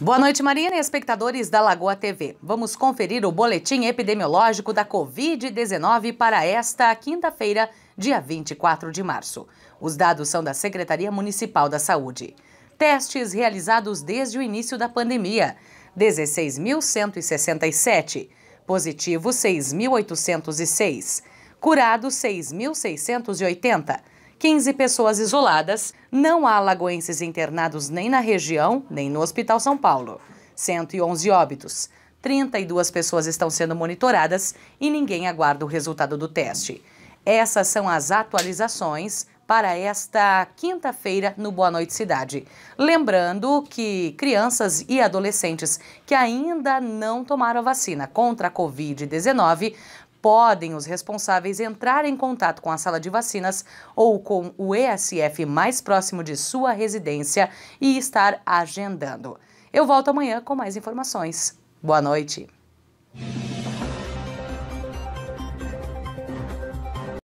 Boa noite, Marina e espectadores da Lagoa TV. Vamos conferir o boletim epidemiológico da Covid-19 para esta quinta-feira, dia 24 de março. Os dados são da Secretaria Municipal da Saúde. Testes realizados desde o início da pandemia: 16.167. Positivos 6.806. Curados 6.680. 15 pessoas isoladas. Não há alagoenses internados nem na região, nem no Hospital São Paulo. 111 óbitos. 32 pessoas estão sendo monitoradas e ninguém aguarda o resultado do teste. Essas são as atualizações para esta quinta-feira no Boa Noite Cidade. Lembrando que crianças e adolescentes que ainda não tomaram vacina contra a Covid-19 podem os responsáveis entrar em contato com a sala de vacinas ou com o ESF mais próximo de sua residência e estar agendando. Eu volto amanhã com mais informações. Boa noite.